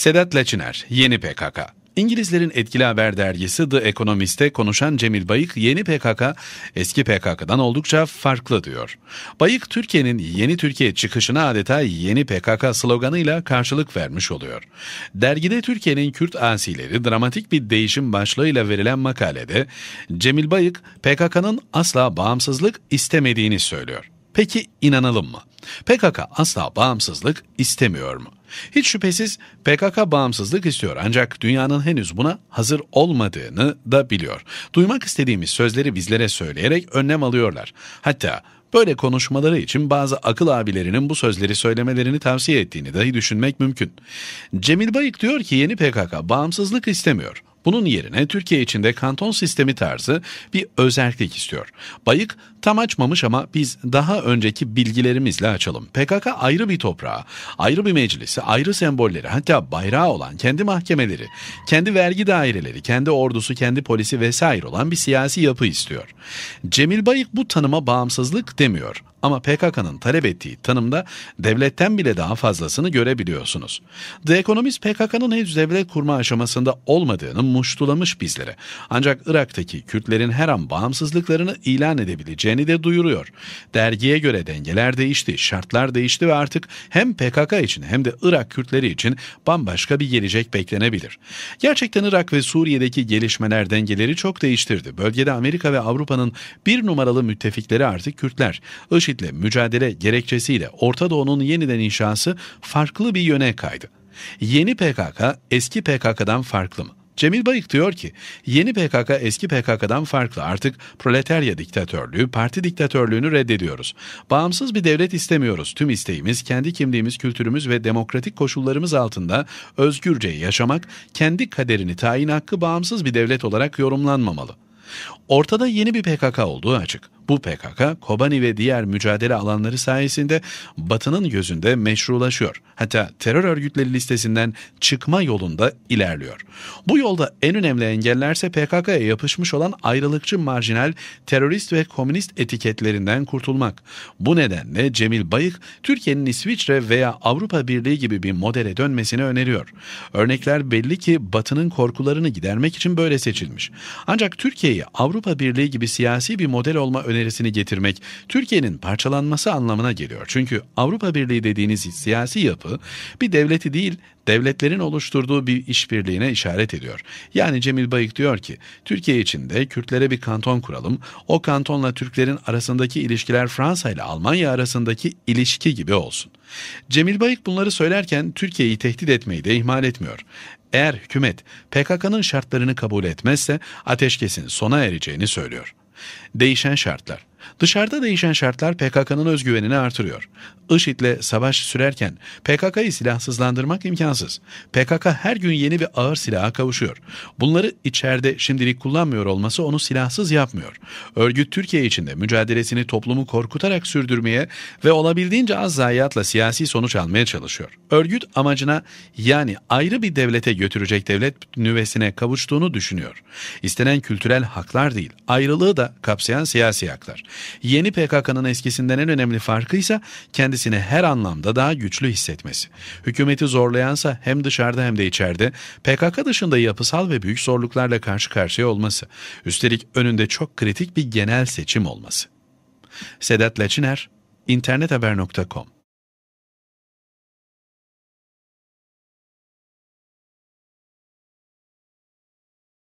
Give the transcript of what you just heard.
Sedat Laçıner, Yeni PKK. İngilizlerin etkili haber dergisi The Economist'te konuşan Cemil Bayık yeni PKK eski PKK'dan oldukça farklı diyor. Bayık Türkiye'nin yeni Türkiye çıkışına adeta yeni PKK sloganıyla karşılık vermiş oluyor. Dergide Türkiye'nin Kürt asileri dramatik bir değişim başlığıyla verilen makalede Cemil Bayık PKK'nın asla bağımsızlık istemediğini söylüyor. Peki inanalım mı? PKK asla bağımsızlık istemiyor mu? Hiç şüphesiz PKK bağımsızlık istiyor ancak dünyanın henüz buna hazır olmadığını da biliyor. Duymak istediğimiz sözleri bizlere söyleyerek önlem alıyorlar. Hatta Böyle konuşmaları için bazı akıl abilerinin bu sözleri söylemelerini tavsiye ettiğini dahi düşünmek mümkün. Cemil Bayık diyor ki yeni PKK bağımsızlık istemiyor. Bunun yerine Türkiye içinde kanton sistemi tarzı bir özellik istiyor. Bayık tam açmamış ama biz daha önceki bilgilerimizle açalım. PKK ayrı bir toprağı, ayrı bir meclisi, ayrı sembolleri hatta bayrağı olan kendi mahkemeleri, kendi vergi daireleri, kendi ordusu, kendi polisi vesaire olan bir siyasi yapı istiyor. Cemil Bayık bu tanıma bağımsızlık demiyor. Ama PKK'nın talep ettiği tanımda devletten bile daha fazlasını görebiliyorsunuz. The Economist PKK'nın henüz devlet kurma aşamasında olmadığını muştulamış bizlere. Ancak Irak'taki Kürtlerin her an bağımsızlıklarını ilan edebileceğini de duyuruyor. Dergiye göre dengeler değişti, şartlar değişti ve artık hem PKK için hem de Irak Kürtleri için bambaşka bir gelecek beklenebilir. Gerçekten Irak ve Suriye'deki gelişmeler dengeleri çok değiştirdi. Bölgede Amerika ve Avrupa'nın bir numaralı müttefikleri artık Kürtler. IŞİD IŞİD'le mücadele gerekçesiyle Orta Doğu'nun yeniden inşası farklı bir yöne kaydı. Yeni PKK eski PKK'dan farklı mı? Cemil Bayık diyor ki yeni PKK eski PKK'dan farklı artık proletarya diktatörlüğü, parti diktatörlüğünü reddediyoruz. Bağımsız bir devlet istemiyoruz. Tüm isteğimiz kendi kimliğimiz, kültürümüz ve demokratik koşullarımız altında özgürce yaşamak, kendi kaderini tayin hakkı bağımsız bir devlet olarak yorumlanmamalı. Ortada yeni bir PKK olduğu açık. Bu PKK, Kobani ve diğer mücadele alanları sayesinde Batı'nın gözünde meşrulaşıyor. Hatta terör örgütleri listesinden çıkma yolunda ilerliyor. Bu yolda en önemli engellerse PKK'ya yapışmış olan ayrılıkçı marjinal terörist ve komünist etiketlerinden kurtulmak. Bu nedenle Cemil Bayık, Türkiye'nin İsviçre veya Avrupa Birliği gibi bir modele dönmesini öneriyor. Örnekler belli ki Batı'nın korkularını gidermek için böyle seçilmiş. Ancak Türkiye'yi Avrupa Birliği gibi siyasi bir model olma önerisi önerisini getirmek Türkiye'nin parçalanması anlamına geliyor. Çünkü Avrupa Birliği dediğiniz siyasi yapı bir devleti değil devletlerin oluşturduğu bir işbirliğine işaret ediyor. Yani Cemil Bayık diyor ki Türkiye içinde Kürtlere bir kanton kuralım. O kantonla Türklerin arasındaki ilişkiler Fransa ile Almanya arasındaki ilişki gibi olsun. Cemil Bayık bunları söylerken Türkiye'yi tehdit etmeyi de ihmal etmiyor. Eğer hükümet PKK'nın şartlarını kabul etmezse ateşkesin sona ereceğini söylüyor. Değişen şartlar. Dışarıda değişen şartlar PKK'nın özgüvenini artırıyor. IŞİD'le savaş sürerken PKK'yı silahsızlandırmak imkansız. PKK her gün yeni bir ağır silaha kavuşuyor. Bunları içeride şimdilik kullanmıyor olması onu silahsız yapmıyor. Örgüt Türkiye içinde mücadelesini toplumu korkutarak sürdürmeye ve olabildiğince az zayiatla siyasi sonuç almaya çalışıyor. Örgüt amacına yani ayrı bir devlete götürecek devlet nüvesine kavuştuğunu düşünüyor. İstenen kültürel haklar değil, ayrılığı da kapsayan siyasi haklar. Yeni PKK'nın eskisinden en önemli farkı ise kendisi kendisini her anlamda daha güçlü hissetmesi. Hükümeti zorlayansa hem dışarıda hem de içeride PKK dışında yapısal ve büyük zorluklarla karşı karşıya olması. Üstelik önünde çok kritik bir genel seçim olması. Sedat Laçiner, internethaber.com